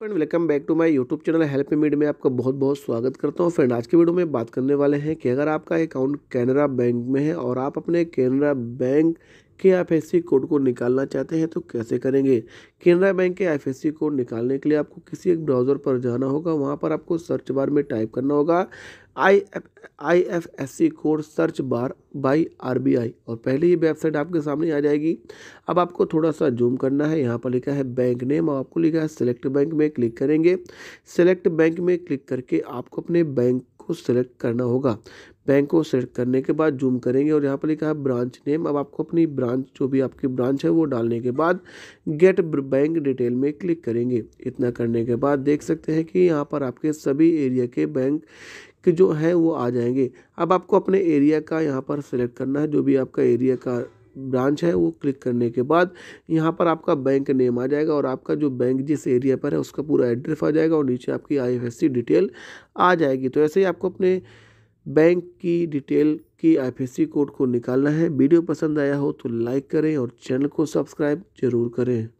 friend welcome back to my YouTube channel help मीड में आपका बहुत बहुत स्वागत करता हूं फ्रेंड आज के वीडियो में बात करने वाले हैं कि अगर आपका अकाउंट कैनरा बैंक में है और आप अपने कैनरा बैंक कि आप एस कोड को निकालना चाहते हैं तो कैसे करेंगे केनरा बैंक के एफ कोड निकालने के लिए आपको किसी एक ब्राउज़र पर जाना होगा वहाँ पर आपको सर्च बार में टाइप करना होगा I I F S C code search bar by R B I और पहले ही वेबसाइट आपके सामने आ जाएगी अब आपको थोड़ा सा जूम करना है यहाँ पर लिखा है बैंक नेम और आपको लिखा है सेलेक्ट बैंक में क्लिक करेंगे सेलेक्ट बैंक में क्लिक करके आपको अपने बैंक को सिलेक्ट करना होगा बैंक को सिलेक्ट करने के बाद जूम करेंगे और यहाँ पर लिखा है ब्रांच नेम अब आपको अपनी ब्रांच जो भी आपकी ब्रांच है वो डालने के बाद गेट बैंक डिटेल में क्लिक करेंगे इतना करने के बाद देख सकते हैं कि यहाँ पर आपके सभी एरिया के बैंक के जो हैं वो आ जाएंगे अब आपको अपने एरिया का यहाँ पर सिलेक्ट करना है जो भी आपका एरिया का ब्रांच है वो क्लिक करने के बाद यहाँ पर आपका बैंक नेम आ जाएगा और आपका जो बैंक जिस एरिया पर है उसका पूरा एड्रेस आ जाएगा और नीचे आपकी आई डिटेल आ जाएगी तो ऐसे ही आपको अपने बैंक की डिटेल की आई कोड को निकालना है वीडियो पसंद आया हो तो लाइक करें और चैनल को सब्सक्राइब जरूर करें